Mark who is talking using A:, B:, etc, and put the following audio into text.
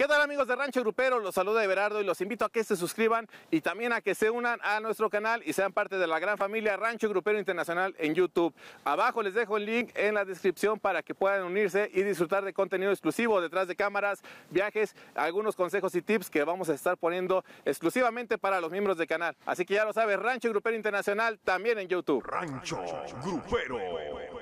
A: ¿Qué tal amigos de Rancho Grupero? Los saluda Everardo y los invito a que se suscriban y también a que se unan a nuestro canal y sean parte de la gran familia Rancho Grupero Internacional en YouTube. Abajo les dejo el link en la descripción para que puedan unirse y disfrutar de contenido exclusivo detrás de cámaras, viajes, algunos consejos y tips que vamos a estar poniendo exclusivamente para los miembros del canal. Así que ya lo sabes, Rancho Grupero Internacional también en YouTube.
B: Rancho Grupero.